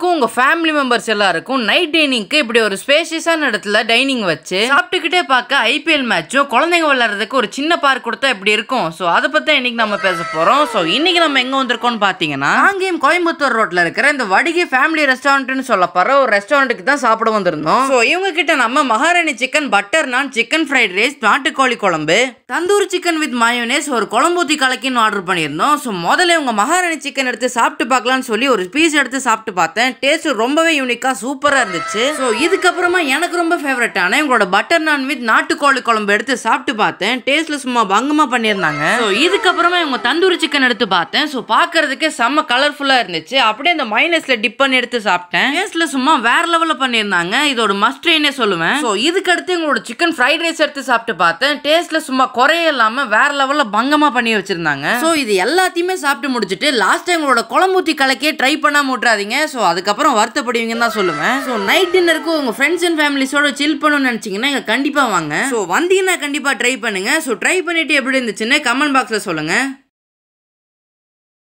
உங்களுக்கும் உங்கள் family members எல்லாருக்கும் நைட் டைனிங்க்கு இப்படி ஒரு ஸ்பேஷியஸான இடத்துல டைனிங் வச்சு சாப்பிட்டுக்கிட்டே பார்க்க ஐபிஎல் மேட்சும் குழந்தைங்க விளையாடுறதுக்கு ஒரு சின்ன பார்க் கொடுத்தா இப்படி இருக்கும் ஸோ அதை பற்றி இன்னைக்கு நம்ம பேச போகிறோம் ஸோ இன்னைக்கு நம்ம எங்கே வந்திருக்கோம்னு பார்த்தீங்கன்னா அங்கேயும் கோயம்புத்தூர் ரோட்டில் இருக்கிற இந்த வடிகை ஃபேமிலி ரெஸ்டாரண்ட்னு சொல்ல ஒரு ரெஸ்டாரண்ட்டுக்கு தான் சாப்பிட வந்திருந்தோம் ஸோ இவங்க கிட்ட நம்ம Maharani chicken butter naan chicken fried rice நாட்டுக்கோழி குழம்பு தந்தூர் சிக்கன் வித் மயோனேஸ் ஒரு குழம்பூத்தி கலக்கின்னு ஆர்டர் பண்ணியிருந்தோம் ஸோ முதல்ல இவங்க மகாராணி சிக்கன் எடுத்து சாப்பிட்டு பார்க்கலாம்னு சொல்லி ஒரு பீஸ் எடுத்து சாப்பிட்டு பார்த்தேன் ஆனால் டேஸ்ட்டு ரொம்பவே யூனிக்காக சூப்பராக இருந்துச்சு ஸோ இதுக்கப்புறமா எனக்கு ரொம்ப ஃபேவரட்டான இவங்களோட பட்டர் நான் வித் நாட்டுக்கோழி குழம்பு எடுத்து சாப்பிட்டு பார்த்தேன் டேஸ்ட்டில் சும்மா பங்கமாக பண்ணியிருந்தாங்க ஸோ இதுக்கப்புறமா இவங்க தந்தூரி சிக்கன் எடுத்து பார்த்தேன் ஸோ பார்க்கறதுக்கே செம்ம கலர்ஃபுல்லாக இருந்துச்சு அப்படியே அந்த மைனஸில் டிப் பண்ணி எடுத்து சாப்பிட்டேன் டேஸ்ட்ல சும்மா வேற லெவலில் பண்ணியிருந்தாங்க இதோட மஸ்ட்ரின்னே சொல்லுவேன் ஸோ இதுக்கடுத்து எங்களோட சிக்கன் ஃப்ரைட் ரைஸ் எடுத்து சாப்பிட்டு பார்த்தேன் டேஸ்ட்டில் சும்மா குறைய இல்லாமல் வேற லெவலில் பங்கமாக பண்ணி வச்சுருந்தாங்க ஸோ இது எல்லாத்தையுமே சாப்பிட்டு முடிச்சுட்டு லாஸ்ட் எங்களோட எங்களோட குழம்பூத்தி கலக்கே ட்ரை பண்ணாம விட்றாதீங்க ஸோ அது அதுக்கப்புறம் வருத்தப்படுவீங்கன்னு தான் சொல்லுவேன் ஸோ நைட் டின்னருக்கு உங்கள் ஃப்ரெண்ட்ஸ் அண்ட் ஃபேமிலிஸோட சில் பண்ணணும்னு நினச்சிங்கன்னா இங்கே கண்டிப்பாக வாங்க ஸோ வந்தீங்கன்னா கண்டிப்பாக ட்ரை பண்ணுங்கள் ஸோ ட்ரை பண்ணிவிட்டு எப்படி இருந்துச்சுன்னு கமெண்ட் பாக்ஸில் சொல்லுங்கள்